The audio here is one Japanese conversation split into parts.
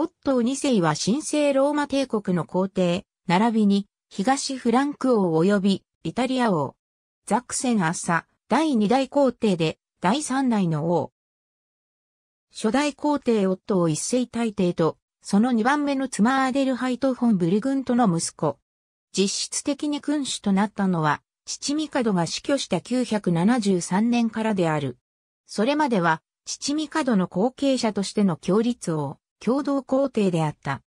オットー2世は神聖ローマ帝国の皇帝、並びに東フランク王及びイタリア王。ザクセン朝、第2代皇帝で第3代の王。初代皇帝オットー一世大帝と、その2番目の妻アーデルハイト・フォン・ブルグントの息子。実質的に君主となったのは、父ミカドが死去した973年からである。それまでは、父ミカドの後継者としての共立王。共同皇帝であった。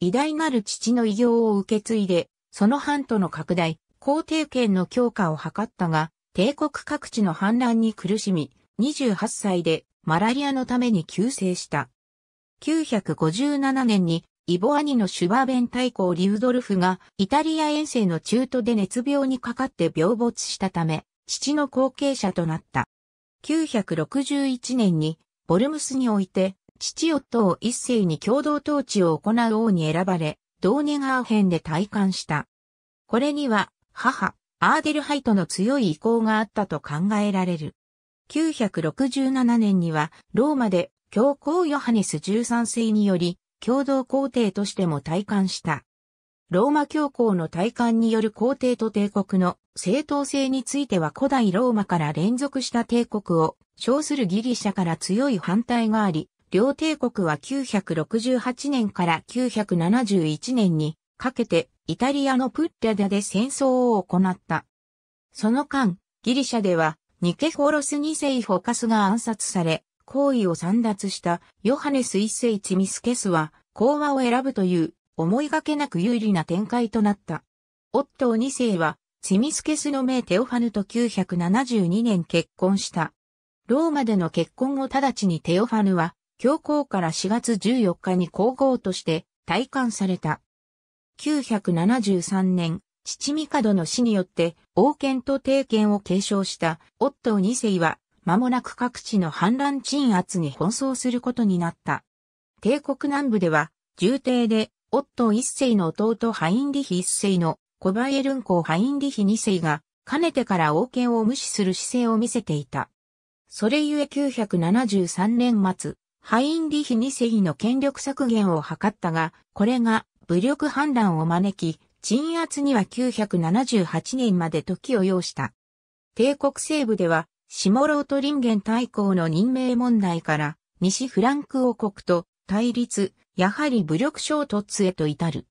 偉大なる父の偉業を受け継いで、その藩との拡大、皇帝権の強化を図ったが、帝国各地の反乱に苦しみ、28歳でマラリアのために急世した。957年にイボアニのシュバーベン大公リュードルフがイタリア遠征の中途で熱病にかかって病没したため、父の後継者となった。961年にボルムスにおいて父夫を一世に共同統治を行う王に選ばれ、ドーネガー編で体感した。これには、母、アーデルハイトの強い意向があったと考えられる。967年には、ローマで教皇ヨハネス13世により、共同皇帝としても体感した。ローマ教皇の体感による皇帝と帝国の正当性については古代ローマから連続した帝国を称するギリシャから強い反対があり、両帝国は968年から971年にかけてイタリアのプッャダで戦争を行った。その間、ギリシャではニケフォロス2世フォカスが暗殺され、行為を散奪したヨハネス1世チミスケスは講和を選ぶという思いがけなく有利な展開となった。オットー2世はチミスケスの名テオファヌと972年結婚した。ローマでの結婚を直ちにテオファヌは教皇から4月14日に皇后として退官された。973年、父帝の死によって王権と帝権を継承した夫二世は間もなく各地の反乱鎮圧に奔走することになった。帝国南部では重帝で夫一世の弟ハインリヒ一世のコバエルン公ハインリヒ二世がかねてから王権を無視する姿勢を見せていた。それゆえ973年末、ハインリヒ二世の権力削減を図ったが、これが武力反乱を招き、鎮圧には978年まで時を要した。帝国西部では、下ロート林ン大公の任命問題から、西フランク王国と対立、やはり武力衝突へと至る。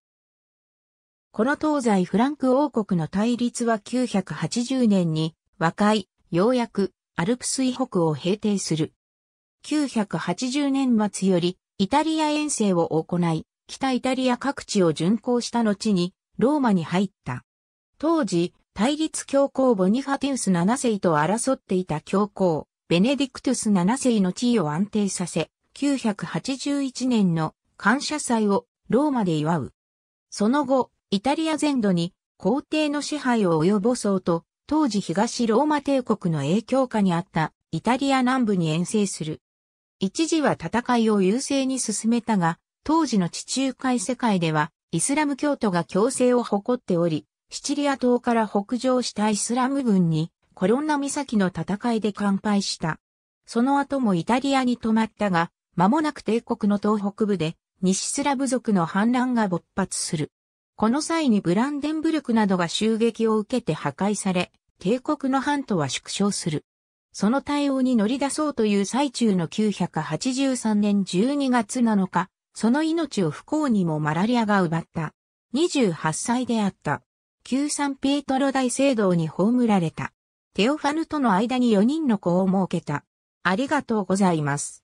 この東西フランク王国の対立は980年に和解、ようやくアルプス以北を平定する。1980年末よりイタリア遠征を行い、北イタリア各地を巡航した後にローマに入った。当時、対立教皇ボニファティウス7世と争っていた教皇、ベネディクトゥス7世の地位を安定させ、981年の感謝祭をローマで祝う。その後、イタリア全土に皇帝の支配を及ぼそうと、当時東ローマ帝国の影響下にあったイタリア南部に遠征する。一時は戦いを優勢に進めたが、当時の地中海世界では、イスラム教徒が強制を誇っており、シチリア島から北上したイスラム軍に、コロンナ岬の戦いで完敗した。その後もイタリアに泊まったが、間もなく帝国の東北部で、西スラブ族の反乱が勃発する。この際にブランデンブルクなどが襲撃を受けて破壊され、帝国の半島は縮小する。その対応に乗り出そうという最中の983年12月7日、その命を不幸にもマラリアが奪った。28歳であった。旧サンピエトロ大聖堂に葬られた。テオファヌとの間に4人の子を設けた。ありがとうございます。